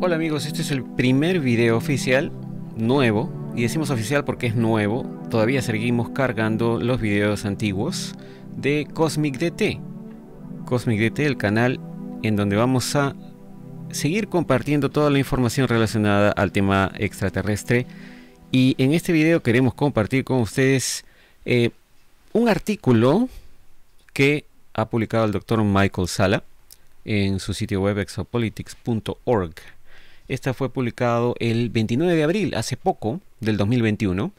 Hola amigos, este es el primer video oficial nuevo y decimos oficial porque es nuevo, todavía seguimos cargando los videos antiguos de Cosmic DT. Cosmic DT, el canal en donde vamos a seguir compartiendo toda la información relacionada al tema extraterrestre y en este video queremos compartir con ustedes eh, un artículo que ha publicado el doctor Michael Sala en su sitio web exopolitics.org esta fue publicado el 29 de abril, hace poco, del 2021,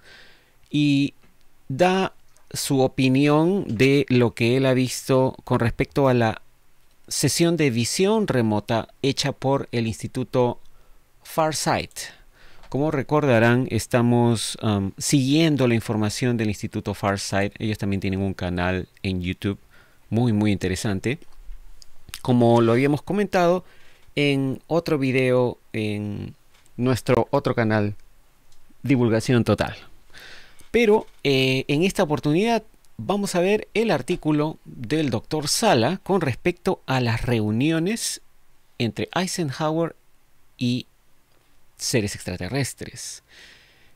y da su opinión de lo que él ha visto con respecto a la sesión de visión remota hecha por el Instituto Farsight. Como recordarán, estamos um, siguiendo la información del Instituto Farsight. Ellos también tienen un canal en YouTube muy, muy interesante. Como lo habíamos comentado, en otro video en nuestro otro canal Divulgación Total. Pero eh, en esta oportunidad vamos a ver el artículo del doctor Sala con respecto a las reuniones entre Eisenhower y seres extraterrestres.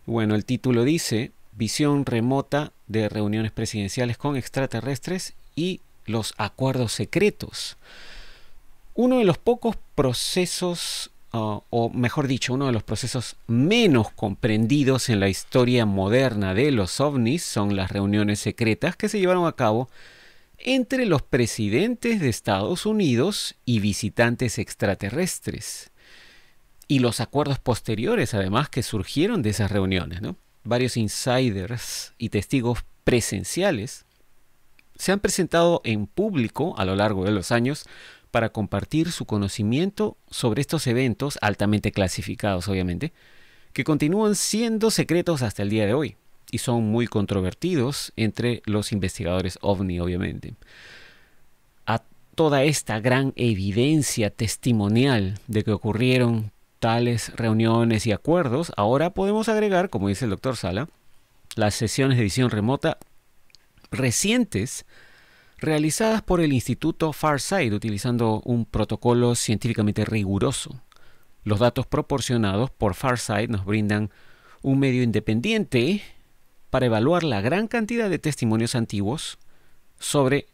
Bueno, el título dice Visión remota de reuniones presidenciales con extraterrestres y los acuerdos secretos uno de los pocos procesos, ah, o mejor dicho, uno de los procesos menos comprendidos en la historia moderna de los ovnis son las reuniones secretas que se llevaron a cabo entre los presidentes de Estados Unidos y visitantes extraterrestres. Y los acuerdos posteriores, además, que surgieron de esas reuniones. Varios insiders y testigos presenciales se han presentado en público a lo largo de los años para compartir su conocimiento sobre estos eventos altamente clasificados, obviamente, que continúan siendo secretos hasta el día de hoy y son muy controvertidos entre los investigadores ovni, obviamente. A toda esta gran evidencia testimonial de que ocurrieron tales reuniones y acuerdos, ahora podemos agregar, como dice el doctor Sala, las sesiones de visión remota recientes realizadas por el Instituto Farsight utilizando un protocolo científicamente riguroso. Los datos proporcionados por Farsight nos brindan un medio independiente para evaluar la gran cantidad de testimonios antiguos sobre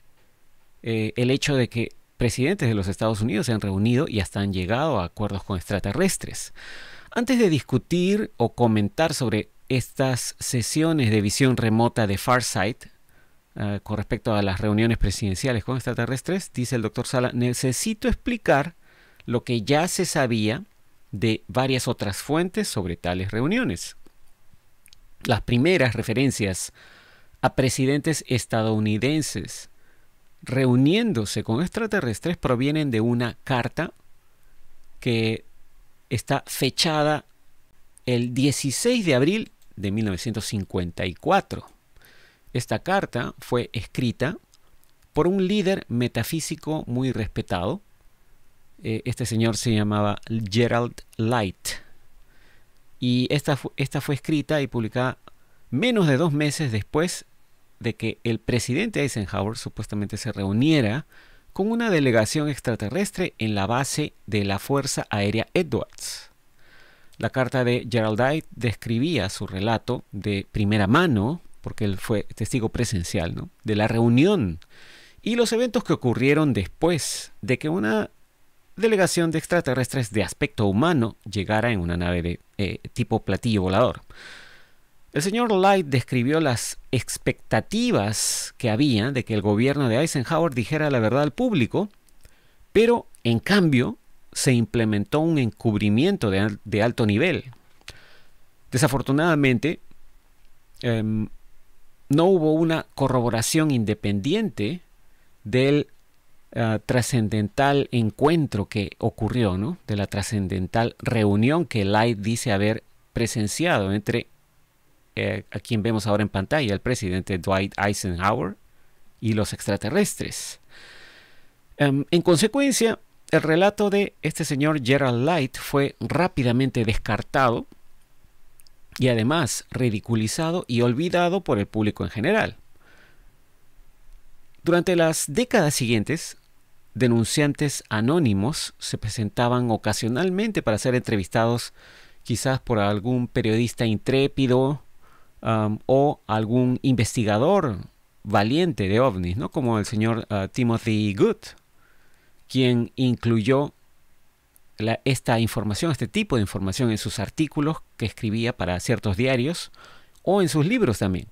eh, el hecho de que presidentes de los Estados Unidos se han reunido y hasta han llegado a acuerdos con extraterrestres. Antes de discutir o comentar sobre estas sesiones de visión remota de Farsight, eh, con respecto a las reuniones presidenciales con extraterrestres, dice el doctor Sala, necesito explicar lo que ya se sabía de varias otras fuentes sobre tales reuniones. Las primeras referencias a presidentes estadounidenses reuniéndose con extraterrestres provienen de una carta que está fechada el 16 de abril de 1954. Esta carta fue escrita por un líder metafísico muy respetado. Eh, este señor se llamaba Gerald Light. Y esta, esta fue escrita y publicada menos de dos meses después de que el presidente Eisenhower supuestamente se reuniera con una delegación extraterrestre en la base de la Fuerza Aérea Edwards. La carta de Gerald Light describía su relato de primera mano porque él fue testigo presencial, ¿no? de la reunión y los eventos que ocurrieron después de que una delegación de extraterrestres de aspecto humano llegara en una nave de eh, tipo platillo volador. El señor Light describió las expectativas que había de que el gobierno de Eisenhower dijera la verdad al público, pero en cambio se implementó un encubrimiento de, alto nivel. Desafortunadamente, em, no hubo una corroboración independiente del eh, trascendental encuentro que ocurrió, ¿no? de la trascendental reunión que Light dice haber presenciado entre eh, a quien vemos ahora en pantalla, el presidente Dwight Eisenhower y los extraterrestres. Em, en consecuencia, el relato de este señor Gerald Light fue rápidamente descartado y además ridiculizado y olvidado por el público en general. Durante las décadas siguientes, denunciantes anónimos se presentaban ocasionalmente para ser entrevistados quizás por algún periodista intrépido um, o algún investigador valiente de ovnis, ¿no? como el señor uh, Timothy Good, quien incluyó esta información, este tipo de información en sus artículos que escribía para ciertos diarios o en sus libros también.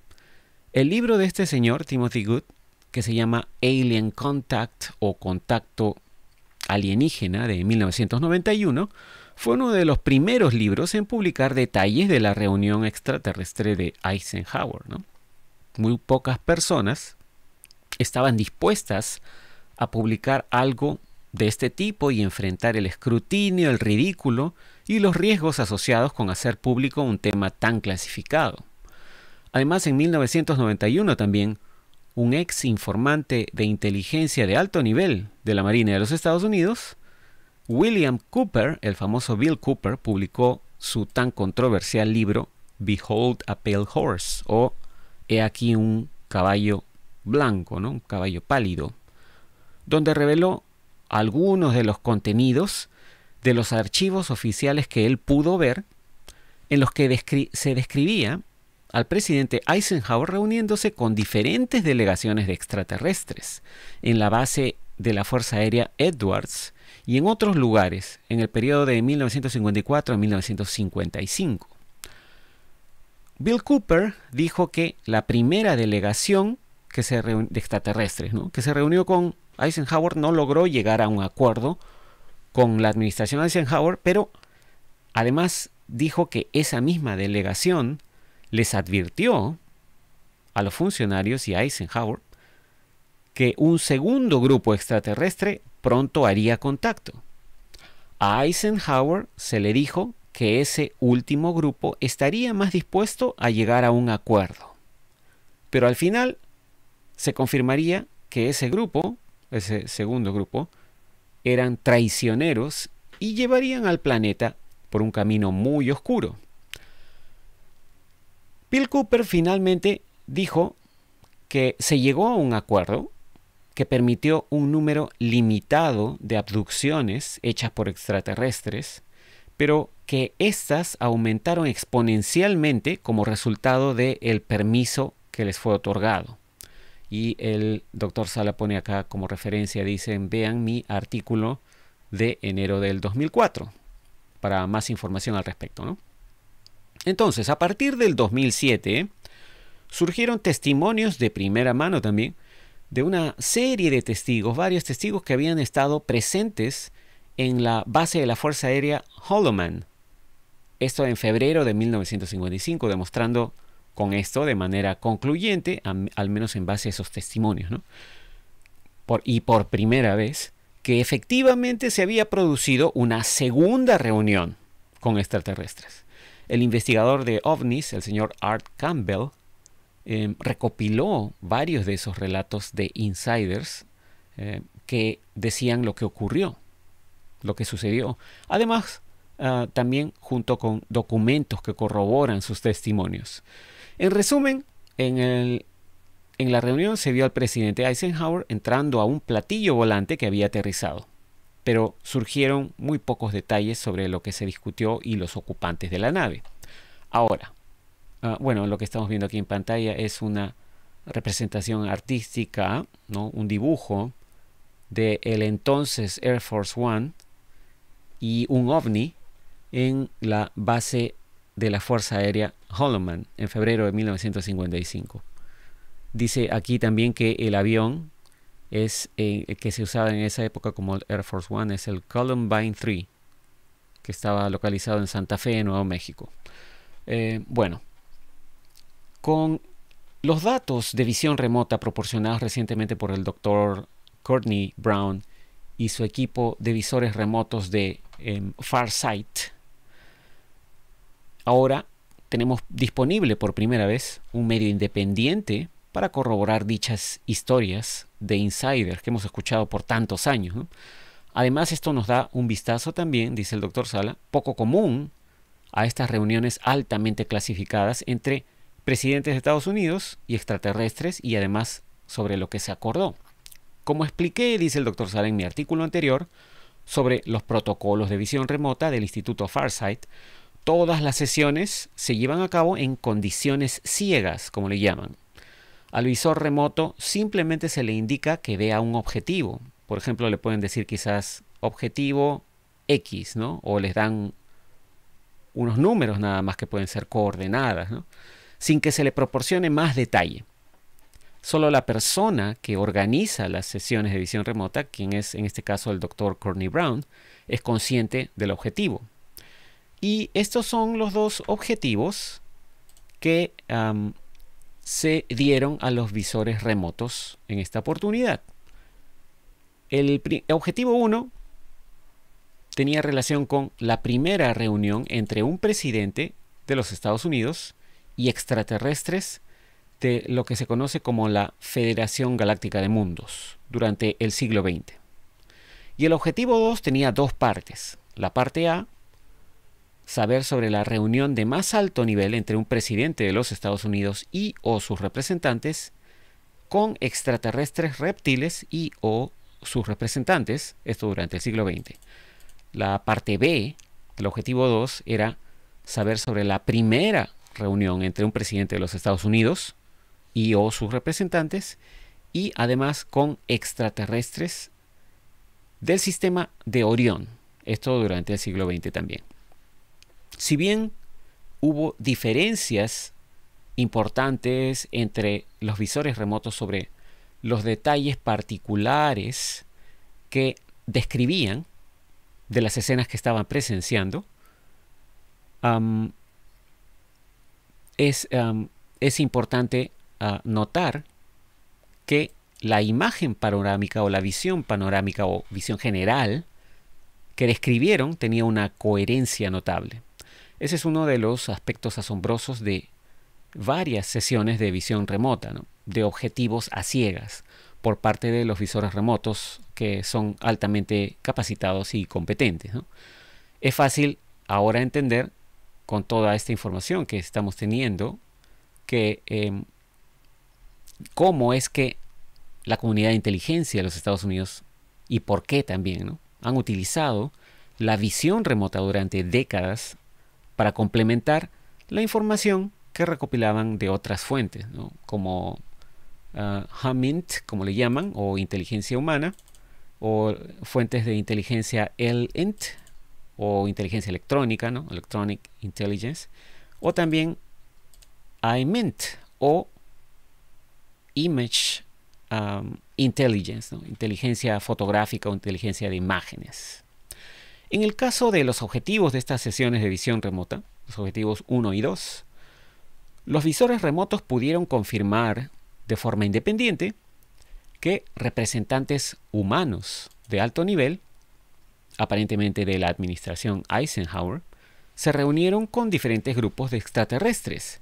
El libro de este señor, Timothy Good, que se llama Alien Contact o Contacto Alienígena de 1991, fue uno de los primeros libros en publicar detalles de la reunión extraterrestre de Eisenhower. Muy pocas personas estaban dispuestas a publicar algo de este tipo y enfrentar el escrutinio, el ridículo y los riesgos asociados con hacer público un tema tan clasificado. Además, en 1991 también, un ex informante de inteligencia de alto nivel de la Marina de los Estados Unidos, William Cooper, el famoso Bill Cooper, publicó su tan controversial libro Behold a Pale Horse o He aquí un caballo blanco, ¿no? un caballo pálido, donde reveló algunos de los contenidos de los archivos oficiales que él pudo ver, en los que se describía al presidente Eisenhower reuniéndose con diferentes delegaciones de extraterrestres en la base de la Fuerza Aérea Edwards y en otros lugares en el periodo de 1954 a 1955. Bill Cooper dijo que la primera delegación que se de extraterrestres que se reunió con Eisenhower no logró llegar a un acuerdo con la administración Eisenhower, pero además dijo que esa misma delegación les advirtió a los funcionarios y a Eisenhower que un segundo grupo extraterrestre pronto haría contacto. A Eisenhower se le dijo que ese último grupo estaría más dispuesto a llegar a un acuerdo. Pero al final se confirmaría que ese grupo ese segundo grupo, eran traicioneros y llevarían al planeta por un camino muy oscuro. Bill Cooper finalmente dijo que se llegó a un acuerdo que permitió un número limitado de abducciones hechas por extraterrestres, pero que éstas aumentaron exponencialmente como resultado del permiso que les fue otorgado. Y el doctor Sala pone acá como referencia, dicen, vean mi artículo de enero del 2004 para más información al respecto. Entonces, a partir del 2007, surgieron testimonios de primera mano también de una serie de testigos, varios testigos que habían estado presentes en la base de la Fuerza Aérea Holloman. Esto en febrero de 1955, demostrando con esto de manera concluyente, al menos en base a esos testimonios, y por primera vez, que efectivamente se había producido una segunda reunión con extraterrestres. El investigador de ovnis, el señor Art Campbell, em, recopiló varios de esos relatos de insiders eh, que decían lo que ocurrió, lo que sucedió. Además, ah, también junto con documentos que corroboran sus testimonios. En resumen, en, la reunión se vio al presidente Eisenhower entrando a un platillo volante que había aterrizado, pero surgieron muy pocos detalles sobre lo que se discutió y los ocupantes de la nave. Ahora, ah, bueno, lo que estamos viendo aquí en pantalla es una representación artística, ¿no? un dibujo de el entonces Air Force One y un ovni en la base de la Fuerza Aérea Holloman en febrero de 1955. Dice aquí también que el avión es, eh, que se usaba en esa época como el Air Force One es el Columbine 3, que estaba localizado en Santa Fe, Nuevo México. Eh, bueno, con los datos de visión remota proporcionados recientemente por el doctor Courtney Brown y su equipo de visores remotos de em, Farsight, Ahora tenemos disponible por primera vez un medio independiente para corroborar dichas historias de insiders que hemos escuchado por tantos años. Además, esto nos da un vistazo también, dice el doctor Sala, poco común a estas reuniones altamente clasificadas entre presidentes de Estados Unidos y extraterrestres y además sobre lo que se acordó. Como expliqué, dice el doctor Sala en mi artículo anterior, sobre los protocolos de visión remota del Instituto Farsight, Todas las sesiones se llevan a cabo en condiciones ciegas, como le llaman. Al visor remoto simplemente se le indica que vea un objetivo. Por ejemplo, le pueden decir quizás objetivo X, ¿no? O les dan unos números nada más que pueden ser coordenadas, ¿no? Sin que se le proporcione más detalle. Solo la persona que organiza las sesiones de visión remota, quien es en este caso el doctor Courtney Brown, es consciente del objetivo, y estos son los dos objetivos que se dieron a los visores remotos en esta oportunidad. El objetivo 1 tenía relación con la primera reunión entre un presidente de los Estados Unidos y extraterrestres de lo que se conoce como la Federación Galáctica de Mundos durante el siglo XX. Y el objetivo 2 tenía dos partes. La parte A saber sobre la reunión de más alto nivel entre un presidente de los Estados Unidos y o sus representantes con extraterrestres reptiles y o sus representantes, esto durante el siglo XX. La parte B del objetivo 2 era saber sobre la primera reunión entre un presidente de los Estados Unidos y o sus representantes y además con extraterrestres del sistema de Orión, esto durante el siglo XX también. Si bien hubo diferencias importantes entre los visores remotos sobre los detalles particulares que describían de las escenas que estaban presenciando, es, importante ah, notar que la imagen panorámica o la visión panorámica o visión general que describieron tenía una coherencia notable. Ese es uno de los aspectos asombrosos de varias sesiones de visión remota, de objetivos a ciegas por parte de los visores remotos que son altamente capacitados y competentes. Es fácil ahora entender con toda esta información que estamos teniendo que em, cómo es que la comunidad de inteligencia de los Estados Unidos y por qué también han utilizado la visión remota durante décadas para complementar la información que recopilaban de otras fuentes, como ah, HUMINT, como le llaman, o inteligencia humana, o fuentes de inteligencia LINT, o inteligencia electrónica, Electronic Intelligence, o también IMINT, o Image ah, Intelligence, inteligencia fotográfica o inteligencia de imágenes. En el caso de los objetivos de estas sesiones de visión remota, los objetivos 1 y 2, los visores remotos pudieron confirmar de forma independiente que representantes humanos de alto nivel, aparentemente de la administración Eisenhower, se reunieron con diferentes grupos de extraterrestres,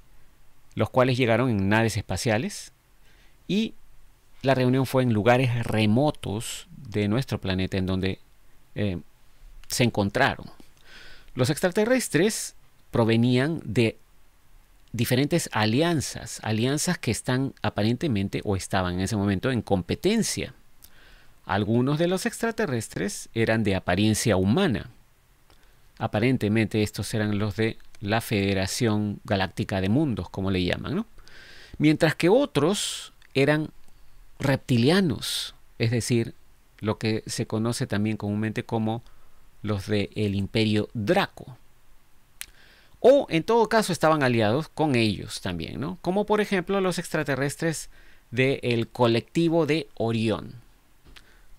los cuales llegaron en naves espaciales y la reunión fue en lugares remotos de nuestro planeta en donde eh, se encontraron. Los extraterrestres provenían de diferentes alianzas, alianzas que están aparentemente o estaban en ese momento en competencia. Algunos de los extraterrestres eran de apariencia humana. Aparentemente estos eran los de la Federación Galáctica de Mundos, como le llaman, ¿no? Mientras que otros eran reptilianos, es decir, lo que se conoce también comúnmente como los del imperio Draco. O en todo caso estaban aliados con ellos también, ¿no? Como por ejemplo los extraterrestres del colectivo de Orión,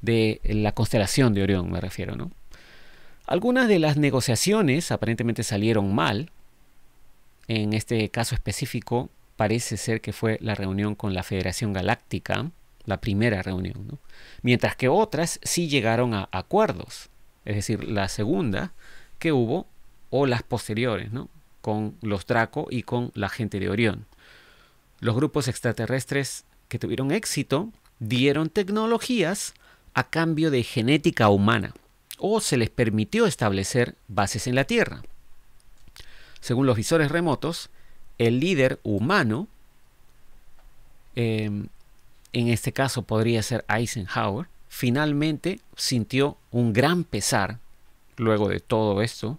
de la constelación de Orión me refiero, ¿no? Algunas de las negociaciones aparentemente salieron mal. En este caso específico parece ser que fue la reunión con la Federación Galáctica, la primera reunión, ¿no? mientras que otras sí llegaron a acuerdos es decir, la segunda que hubo, o las posteriores, con los Draco y con la gente de Orión. Los grupos extraterrestres que tuvieron éxito dieron tecnologías a cambio de genética humana, o se les permitió establecer bases en la Tierra. Según los visores remotos, el líder humano, em, en este caso podría ser Eisenhower, finalmente sintió un gran pesar, luego de todo esto,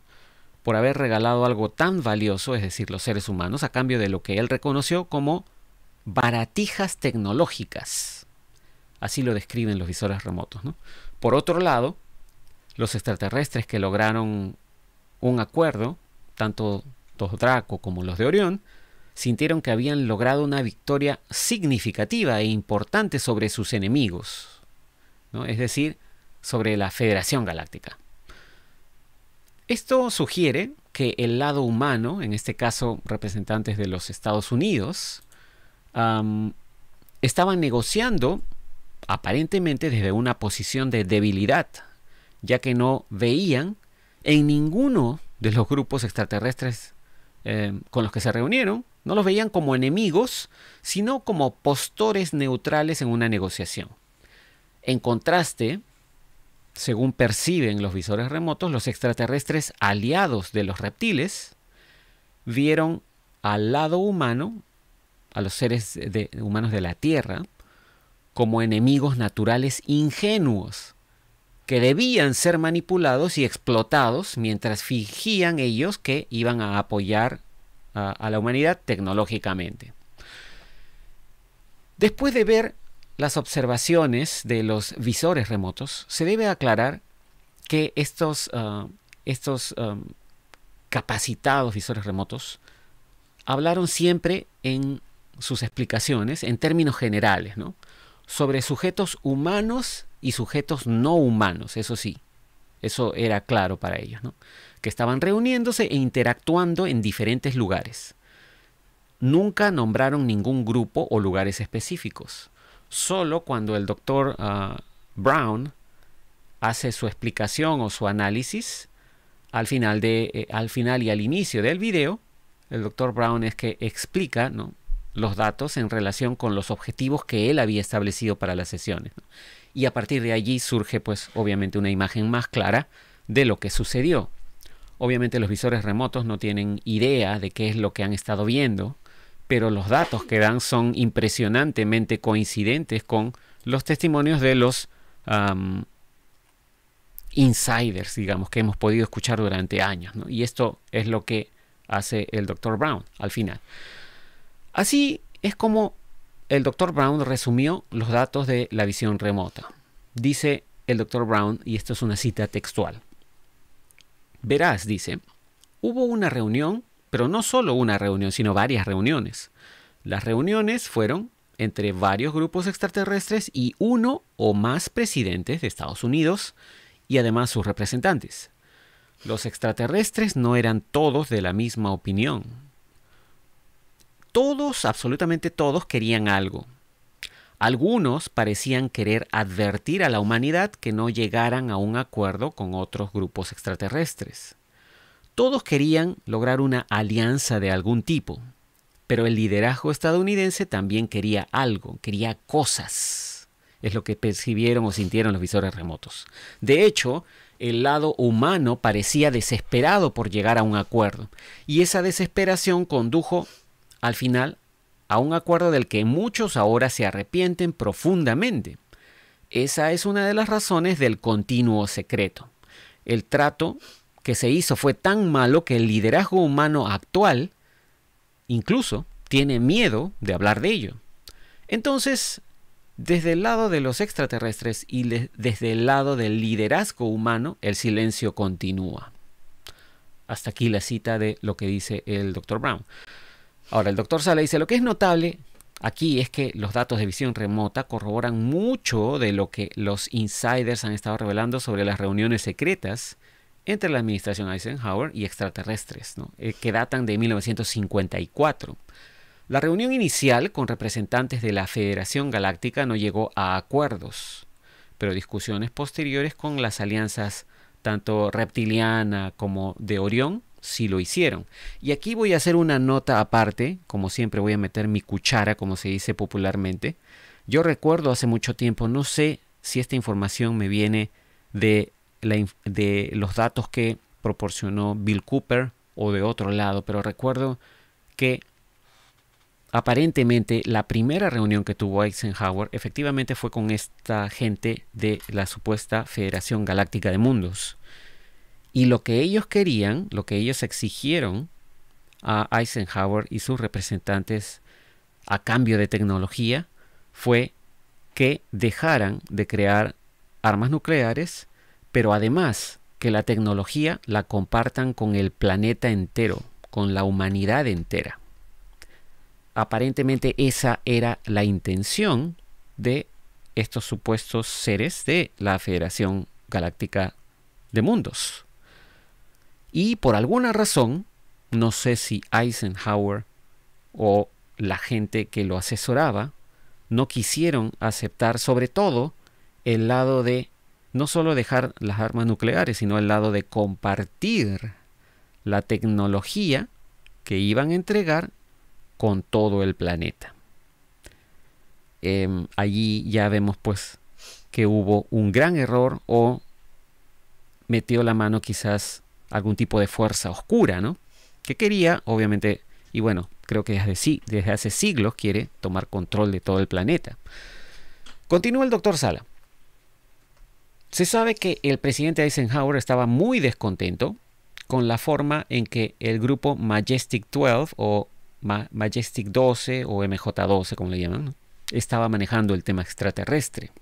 por haber regalado algo tan valioso, es decir, los seres humanos, a cambio de lo que él reconoció como baratijas tecnológicas. Así lo describen los visores remotos. Por otro lado, los extraterrestres que lograron un acuerdo, tanto los Draco como los de Orión, sintieron que habían logrado una victoria significativa e importante sobre sus enemigos, es decir, sobre la Federación Galáctica. Esto sugiere que el lado humano, en este caso representantes de los Estados Unidos, estaban negociando aparentemente desde una posición de debilidad, ya que no veían en ninguno de los grupos extraterrestres eh, con los que se reunieron, no los veían como enemigos, sino como postores neutrales en una negociación. En contraste, según perciben los visores remotos, los extraterrestres aliados de los reptiles vieron al lado humano, a los seres humanos de la Tierra, como enemigos naturales ingenuos, que debían ser manipulados y explotados mientras fingían ellos que iban a apoyar a la humanidad tecnológicamente. Después de ver las observaciones de los visores remotos, se debe aclarar que estos, ah, estos ah, capacitados visores remotos hablaron siempre en sus explicaciones, en términos generales, sobre sujetos humanos y sujetos no humanos, eso sí, eso era claro para ellos, que estaban reuniéndose e interactuando en diferentes lugares. Nunca nombraron ningún grupo o lugares específicos solo cuando el doctor ah, Brown hace su explicación o su análisis eh, al final, y al inicio del video. El doctor Brown es que explica ¿no? los datos en relación con los objetivos que él había establecido para las sesiones. Y a partir de allí surge pues obviamente una imagen más clara de lo que sucedió. Obviamente los visores remotos no tienen idea de qué es lo que han estado viendo pero los datos que dan son impresionantemente coincidentes con los testimonios de los insiders, digamos, que hemos podido escuchar durante años. Y esto es lo que hace el doctor Brown al final. Así es como el doctor Brown resumió los datos de la visión remota. Dice el doctor Brown, y esto es una cita textual. Verás, dice, hubo una reunión pero no solo una reunión, sino varias reuniones. Las reuniones fueron entre varios grupos extraterrestres y uno o más presidentes de Estados Unidos y además sus representantes. Los extraterrestres no eran todos de la misma opinión. Todos, absolutamente todos, querían algo. Algunos parecían querer advertir a la humanidad que no llegaran a un acuerdo con otros grupos extraterrestres. Todos querían lograr una alianza de algún tipo, pero el liderazgo estadounidense también quería algo, quería cosas. Es lo que percibieron o sintieron los visores remotos. De hecho, el lado humano parecía desesperado por llegar a un acuerdo, y esa desesperación condujo al final a un acuerdo del que muchos ahora se arrepienten profundamente. Esa es una de las razones del continuo secreto. El trato que se hizo fue tan malo que el liderazgo humano actual incluso tiene miedo de hablar de ello. Entonces, desde el lado de los extraterrestres y desde el lado del liderazgo humano, el silencio continúa. Hasta aquí la cita de lo que dice el doctor Brown. Ahora, el doctor Sala dice, lo que es notable aquí es que los datos de visión remota corroboran mucho de lo que los insiders han estado revelando sobre las reuniones secretas entre la administración Eisenhower y extraterrestres, eh, que datan de 1954. La reunión inicial con representantes de la Federación Galáctica no llegó a acuerdos, pero discusiones posteriores con las alianzas tanto reptiliana como de Orión sí lo hicieron. Y aquí voy a hacer una nota aparte, como siempre voy a meter mi cuchara, como se dice popularmente. Yo recuerdo hace mucho tiempo, no sé si esta información me viene de de los datos que proporcionó Bill Cooper o de otro lado, pero recuerdo que aparentemente la primera reunión que tuvo Eisenhower efectivamente fue con esta gente de la supuesta Federación Galáctica de Mundos. Y lo que ellos querían, lo que ellos exigieron a Eisenhower y sus representantes a cambio de tecnología fue que dejaran de crear armas nucleares pero además que la tecnología la compartan con el planeta entero, con la humanidad entera. Aparentemente esa era la intención de estos supuestos seres de la Federación Galáctica de Mundos. Y por alguna razón, no sé si Eisenhower o la gente que lo asesoraba, no quisieron aceptar sobre todo el lado de no solo dejar las armas nucleares, sino el lado de compartir la tecnología que iban a entregar con todo el planeta. Em, allí ya vemos pues que hubo un gran error o metió la mano quizás algún tipo de fuerza oscura, ¿no? Que quería, obviamente, y bueno, creo que desde, desde hace siglos quiere tomar control de todo el planeta. Continúa el doctor Sala. Se sabe que el presidente Eisenhower estaba muy descontento con la forma en que el grupo Majestic 12 o Majestic 12 o MJ12, como le llaman, estaba manejando el tema extraterrestre.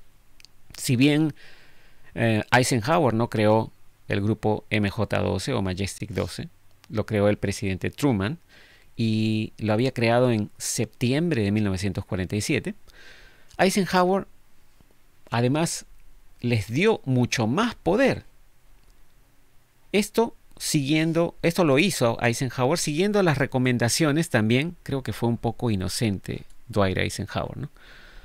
Si bien eh, Eisenhower no creó el grupo MJ12 o Majestic 12, lo creó el presidente Truman y lo había creado en septiembre de 1947. Eisenhower además les dio mucho más poder. Esto siguiendo, esto lo hizo Eisenhower siguiendo las recomendaciones también, creo que fue un poco inocente Dwight Eisenhower,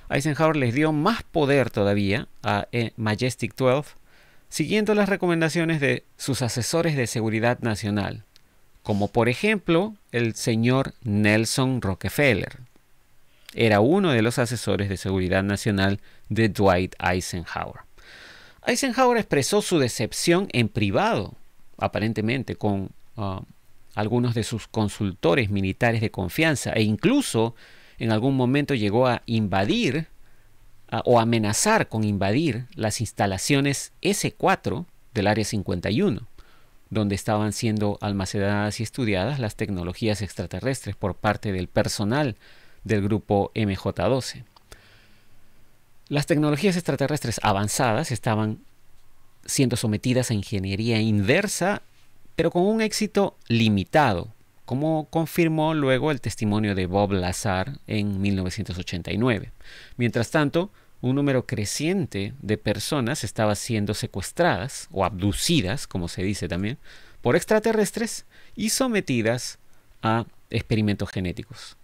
Eisenhower les dio más poder todavía a eh, Majestic 12 siguiendo las recomendaciones de sus asesores de seguridad nacional, como por ejemplo el señor Nelson Rockefeller. Era uno de los asesores de seguridad nacional de Dwight Eisenhower. Eisenhower expresó su decepción en privado, aparentemente, con ah, algunos de sus consultores militares de confianza e incluso en algún momento llegó a invadir ah, o amenazar con invadir las instalaciones S4 del Área 51, donde estaban siendo almacenadas y estudiadas las tecnologías extraterrestres por parte del personal del grupo MJ-12. Las tecnologías extraterrestres avanzadas estaban siendo sometidas a ingeniería inversa, pero con un éxito limitado, como confirmó luego el testimonio de Bob Lazar en 1989. Mientras tanto, un número creciente de personas estaba siendo secuestradas o abducidas, como se dice también, por extraterrestres y sometidas a experimentos genéticos.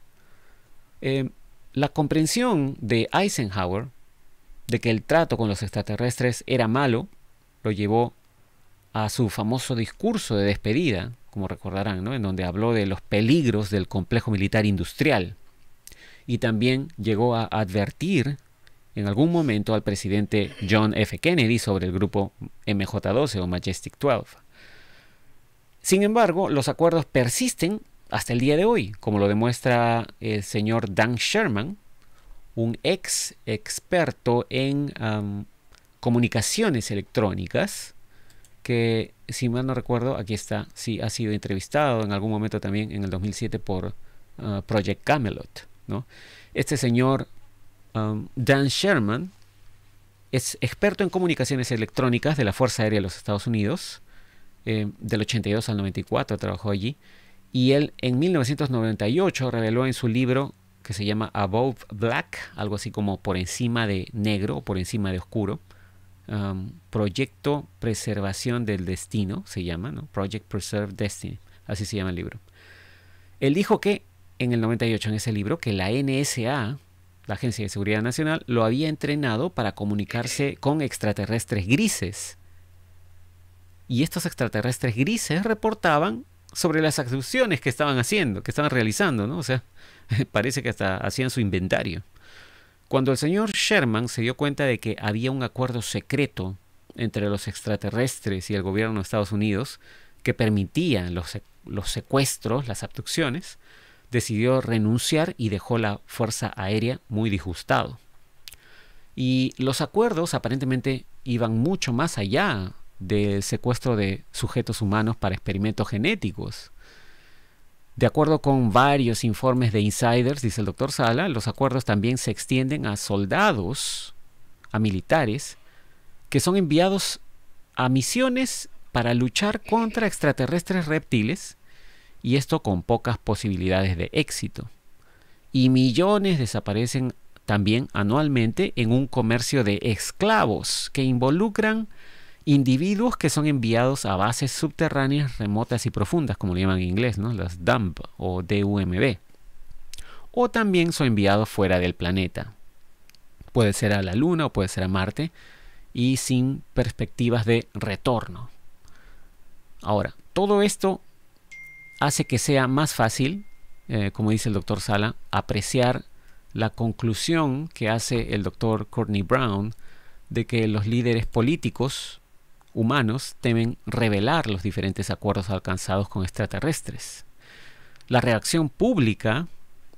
Eh, la comprensión de Eisenhower de que el trato con los extraterrestres era malo, lo llevó a su famoso discurso de despedida, como recordarán, en donde habló de los peligros del complejo militar industrial. Y también llegó a advertir en algún momento al presidente John F. Kennedy sobre el grupo MJ-12 o Majestic 12. Sin embargo, los acuerdos persisten hasta el día de hoy, como lo demuestra el señor Dan Sherman, un ex experto en comunicaciones electrónicas, que si mal no recuerdo, aquí está, sí, ha sido entrevistado en algún momento también en el 2007 por ah, Project Camelot. ¿no? Este señor, Dan Sherman, es experto en comunicaciones electrónicas de la Fuerza Aérea de los Estados Unidos. Em, del 82 al 94 trabajó allí. Y él en 1998 reveló en su libro que se llama Above Black, algo así como por encima de negro o por encima de oscuro. Um, Proyecto Preservación del Destino se llama, ¿no? Project Preserve Destiny, así se llama el libro. Él dijo que en el 98, en ese libro, que la NSA, la Agencia de Seguridad Nacional, lo había entrenado para comunicarse con extraterrestres grises. Y estos extraterrestres grises reportaban sobre las abducciones que estaban haciendo, que estaban realizando, ¿no? O sea, parece que hasta hacían su inventario. Cuando el señor Sherman se dio cuenta de que había un acuerdo secreto entre los extraterrestres y el gobierno de Estados Unidos que permitía los, los secuestros, las abducciones, decidió renunciar y dejó la Fuerza Aérea muy disgustado. Y los acuerdos aparentemente iban mucho más allá del secuestro de sujetos humanos para experimentos genéticos. De acuerdo con varios informes de insiders, dice el doctor Sala, los acuerdos también se extienden a soldados, a militares, que son enviados a misiones para luchar contra extraterrestres reptiles, y esto con pocas posibilidades de éxito. Y millones desaparecen también anualmente en un comercio de esclavos que involucran individuos que son enviados a bases subterráneas remotas y profundas, como lo llaman en inglés, ¿no? las DUMP o DUMB. O también son enviados fuera del planeta. Puede ser a la Luna o puede ser a Marte y sin perspectivas de retorno. Ahora, todo esto hace que sea más fácil, eh, como dice el doctor Sala, apreciar la conclusión que hace el doctor Courtney Brown de que los líderes políticos humanos temen revelar los diferentes acuerdos alcanzados con extraterrestres. La reacción pública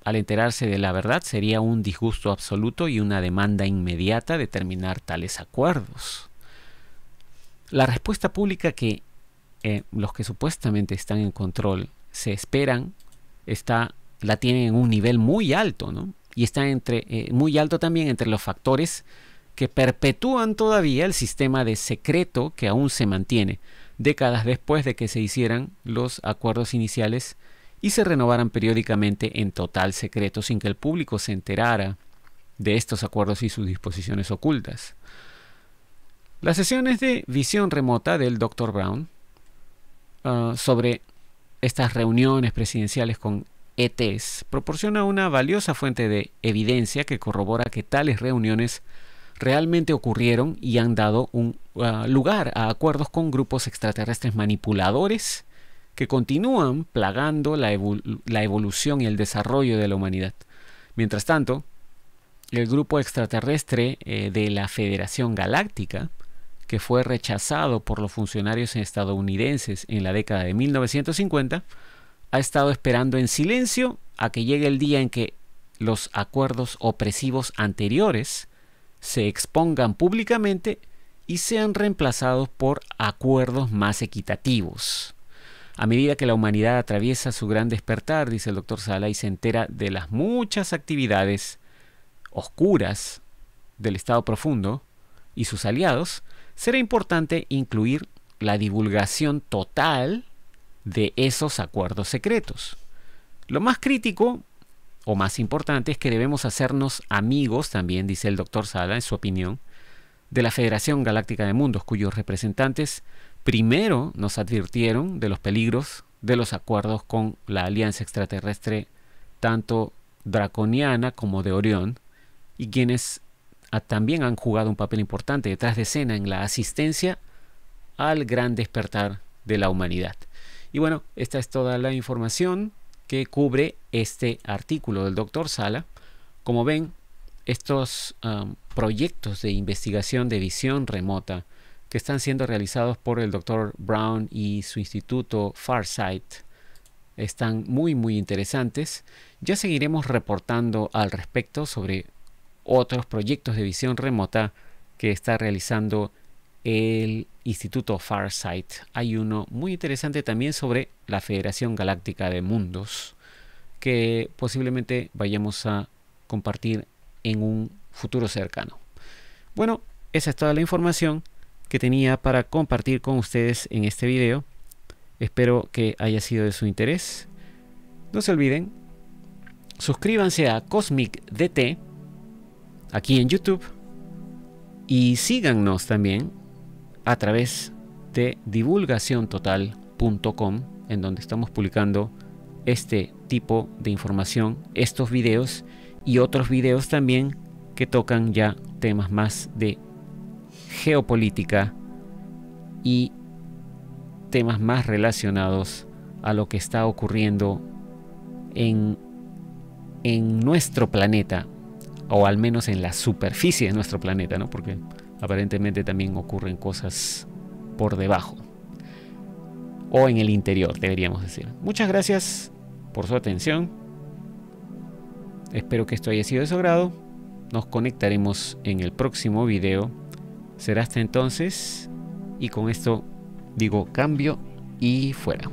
al enterarse de la verdad sería un disgusto absoluto y una demanda inmediata de terminar tales acuerdos. La respuesta pública que eh, los que supuestamente están en control se esperan está, la tienen en un nivel muy alto, ¿no? Y está entre, eh, muy alto también entre los factores que perpetúan todavía el sistema de secreto que aún se mantiene, décadas después de que se hicieran los acuerdos iniciales y se renovaran periódicamente en total secreto sin que el público se enterara de estos acuerdos y sus disposiciones ocultas. Las sesiones de visión remota del Dr. Brown ah, sobre estas reuniones presidenciales con ETs proporciona una valiosa fuente de evidencia que corrobora que tales reuniones realmente ocurrieron y han dado un, ah, lugar a acuerdos con grupos extraterrestres manipuladores que continúan plagando la, evolución y el desarrollo de la humanidad. Mientras tanto, el grupo extraterrestre eh, de la Federación Galáctica, que fue rechazado por los funcionarios estadounidenses en la década de 1950, ha estado esperando en silencio a que llegue el día en que los acuerdos opresivos anteriores se expongan públicamente y sean reemplazados por acuerdos más equitativos. A medida que la humanidad atraviesa su gran despertar, dice el doctor Sala, y se entera de las muchas actividades oscuras del Estado profundo y sus aliados, será importante incluir la divulgación total de esos acuerdos secretos. Lo más crítico o más importante es que debemos hacernos amigos, también dice el doctor Sala en su opinión, de la Federación Galáctica de Mundos, cuyos representantes primero nos advirtieron de los peligros de los acuerdos con la Alianza Extraterrestre, tanto draconiana como de Orión, y quienes también han jugado un papel importante detrás de escena en la asistencia al gran despertar de la humanidad. Y bueno, esta es toda la información que cubre este artículo del doctor Sala. Como ven, estos um, proyectos de investigación de visión remota que están siendo realizados por el doctor Brown y su instituto Farsight están muy muy interesantes. Ya seguiremos reportando al respecto sobre otros proyectos de visión remota que está realizando el Instituto Farsight. Hay uno muy interesante también sobre la Federación Galáctica de Mundos, que posiblemente vayamos a compartir en un futuro cercano. Bueno, esa es toda la información que tenía para compartir con ustedes en este video. Espero que haya sido de su interés. No se olviden, suscríbanse a Cosmic DT aquí en YouTube y síganos también a través de divulgaciontotal.com, en donde estamos publicando este tipo de información, estos videos y otros videos también que tocan ya temas más de geopolítica y temas más relacionados a lo que está ocurriendo en, nuestro planeta, o al menos en la superficie de nuestro planeta, ¿no? Porque aparentemente también ocurren cosas por debajo o en el interior, deberíamos decir. Muchas gracias por su atención. Espero que esto haya sido de su agrado. Nos conectaremos en el próximo video. Será hasta entonces. Y con esto digo cambio y fuera.